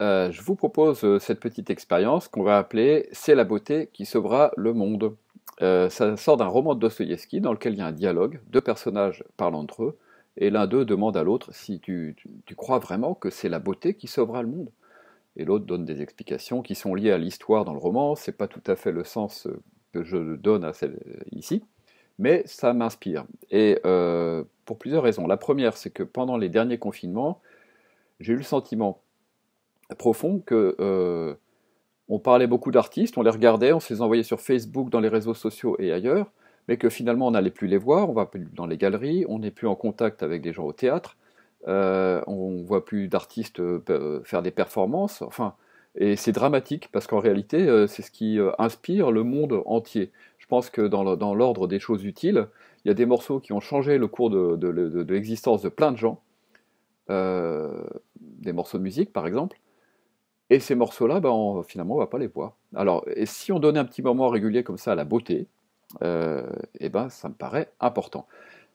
Euh, je vous propose euh, cette petite expérience qu'on va appeler C'est la beauté qui sauvera le monde. Euh, ça sort d'un roman de Dostoïevski dans lequel il y a un dialogue, deux personnages parlent entre eux, et l'un d'eux demande à l'autre si tu, crois vraiment que c'est la beauté qui sauvera le monde. Et l'autre donne des explications qui sont liées à l'histoire dans le roman, c'est pas tout à fait le sens que je donne à celle ici, mais ça m'inspire. Et pour plusieurs raisons. La première, c'est que pendant les derniers confinements, j'ai eu le sentiment profond que euh, on parlait beaucoup d'artistes, on les regardait, on se les envoyait sur Facebook, dans les réseaux sociaux et ailleurs, mais que finalement on n'allait plus les voir, on va plus dans les galeries, on n'est plus en contact avec des gens au théâtre, euh, on voit plus d'artistes euh, euh, faire des performances, enfin, et c'est dramatique parce qu'en réalité c'est ce qui inspire le monde entier. Je pense que dans l'ordre des choses utiles, il y a des morceaux qui ont changé le cours de l'existence de plein de gens, des morceaux de musique par exemple, et ces morceaux-là, ben, on, finalement, on va pas les voir. Alors, et si on donnait un petit moment régulier comme ça à la beauté, et euh, eh ben, ça me paraît important.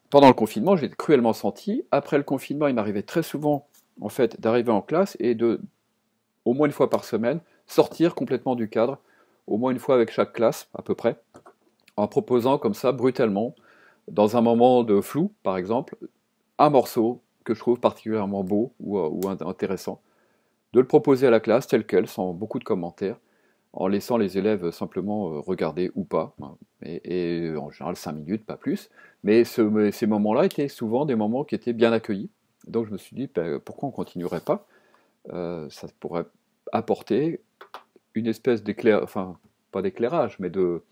Pendant le confinement, j'ai cruellement senti. Après le confinement, il m'arrivait très souvent, en fait, d'arriver en classe et de, au moins une fois par semaine, sortir complètement du cadre, au moins une fois avec chaque classe, à peu près, en proposant comme ça, brutalement, dans un moment de flou, par exemple, un morceau que je trouve particulièrement beau ou euh, intéressant de le proposer à la classe tel quel, sans beaucoup de commentaires, en laissant les élèves simplement euh, regarder ou pas, hein, et, en général 5 minutes, pas plus. Mais ces moments-là étaient souvent des moments qui étaient bien accueillis. Donc je me suis dit, ben, pourquoi on ne continuerait pas euh, Ça pourrait apporter une espèce d'éclairage, enfin pas d'éclairage, mais de,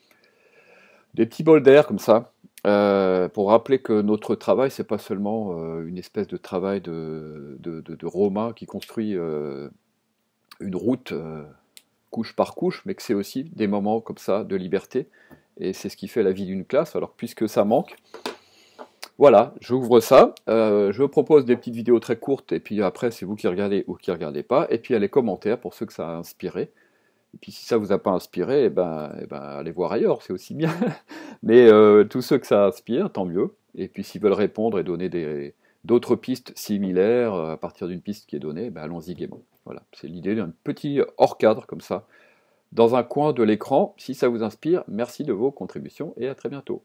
des petits bols d'air comme ça, euh, pour rappeler que notre travail, c'est pas seulement euh, une espèce de travail de, de, de, Romain qui construit euh, une route couche par couche, mais que c'est aussi des moments comme ça de liberté. Et c'est ce qui fait la vie d'une classe. Alors, puisque ça manque, voilà, j'ouvre ça. je propose des petites vidéos très courtes, et puis après, c'est vous qui regardez ou qui regardez pas. Et puis, il y a les commentaires pour ceux que ça a inspiré. Et puis si ça vous a pas inspiré, eh ben, eh ben, allez voir ailleurs, c'est aussi bien. Mais euh, tous ceux que ça inspire, tant mieux. Et puis s'ils veulent répondre et donner d'autres pistes similaires euh, à partir d'une piste qui est donnée, eh ben, allons-y gaiement. Voilà, c'est l'idée d'un petit hors-cadre comme ça, dans un coin de l'écran. Si ça vous inspire, merci de vos contributions et à très bientôt.